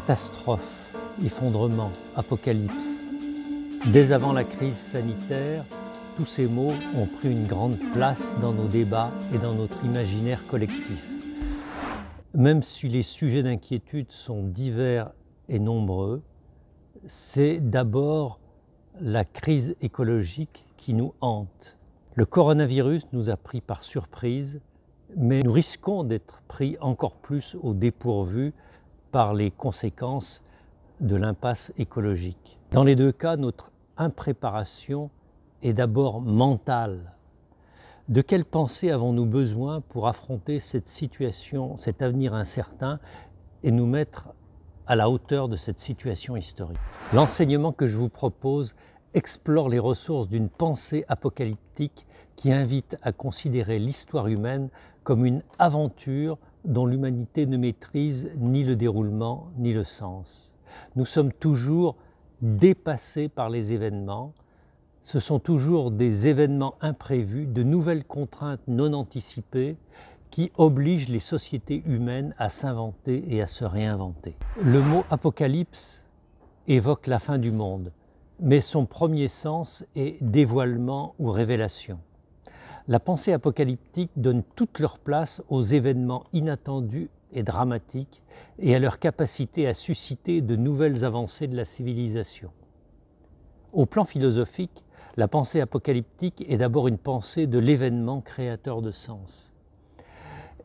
catastrophe, effondrement, apocalypse. Dès avant la crise sanitaire, tous ces mots ont pris une grande place dans nos débats et dans notre imaginaire collectif. Même si les sujets d'inquiétude sont divers et nombreux, c'est d'abord la crise écologique qui nous hante. Le coronavirus nous a pris par surprise, mais nous risquons d'être pris encore plus au dépourvu par les conséquences de l'impasse écologique. Dans les deux cas, notre impréparation est d'abord mentale. De quelle pensée avons-nous besoin pour affronter cette situation, cet avenir incertain et nous mettre à la hauteur de cette situation historique L'enseignement que je vous propose explore les ressources d'une pensée apocalyptique qui invite à considérer l'histoire humaine comme une aventure dont l'humanité ne maîtrise ni le déroulement ni le sens. Nous sommes toujours dépassés par les événements. Ce sont toujours des événements imprévus, de nouvelles contraintes non anticipées qui obligent les sociétés humaines à s'inventer et à se réinventer. Le mot apocalypse évoque la fin du monde, mais son premier sens est dévoilement ou révélation. La pensée apocalyptique donne toute leur place aux événements inattendus et dramatiques et à leur capacité à susciter de nouvelles avancées de la civilisation. Au plan philosophique, la pensée apocalyptique est d'abord une pensée de l'événement créateur de sens.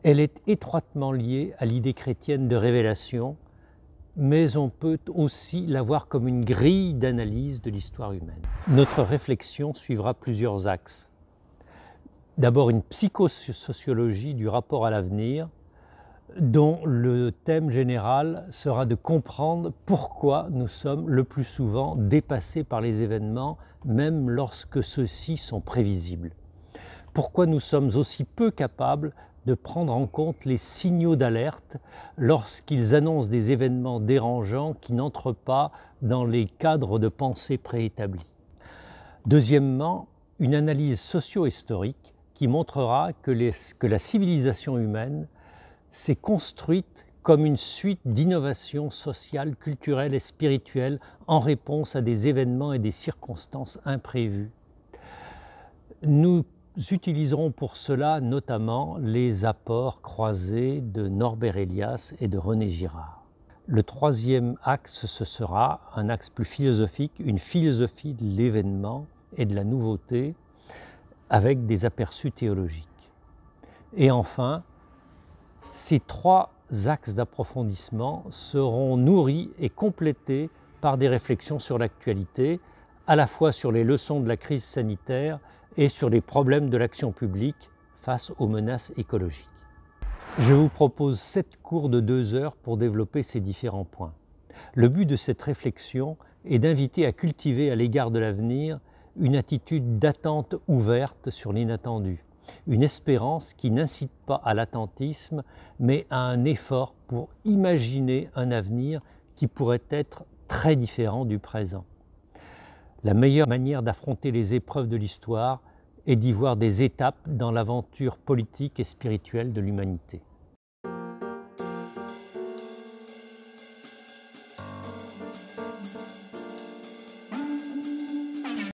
Elle est étroitement liée à l'idée chrétienne de révélation, mais on peut aussi la voir comme une grille d'analyse de l'histoire humaine. Notre réflexion suivra plusieurs axes d'abord une psychosociologie du rapport à l'avenir, dont le thème général sera de comprendre pourquoi nous sommes le plus souvent dépassés par les événements, même lorsque ceux-ci sont prévisibles. Pourquoi nous sommes aussi peu capables de prendre en compte les signaux d'alerte lorsqu'ils annoncent des événements dérangeants qui n'entrent pas dans les cadres de pensée préétablis. Deuxièmement, une analyse socio-historique qui montrera que, la civilisation humaine s'est construite comme une suite d'innovations sociales, culturelles et spirituelles en réponse à des événements et des circonstances imprévues. Nous utiliserons pour cela notamment les apports croisés de Norbert Elias et de René Girard. Le troisième axe, ce sera un axe plus philosophique, une philosophie de l'événement et de la nouveauté, avec des aperçus théologiques. Et enfin, ces trois axes d'approfondissement seront nourris et complétés par des réflexions sur l'actualité, à la fois sur les leçons de la crise sanitaire et sur les problèmes de l'action publique face aux menaces écologiques. Je vous propose sept cours de deux heures pour développer ces différents points. Le but de cette réflexion est d'inviter à cultiver à l'égard de l'avenir une attitude d'attente ouverte sur l'inattendu, une espérance qui n'incite pas à l'attentisme, mais à un effort pour imaginer un avenir qui pourrait être très différent du présent. La meilleure manière d'affronter les épreuves de l'histoire est d'y voir des étapes dans l'aventure politique et spirituelle de l'humanité.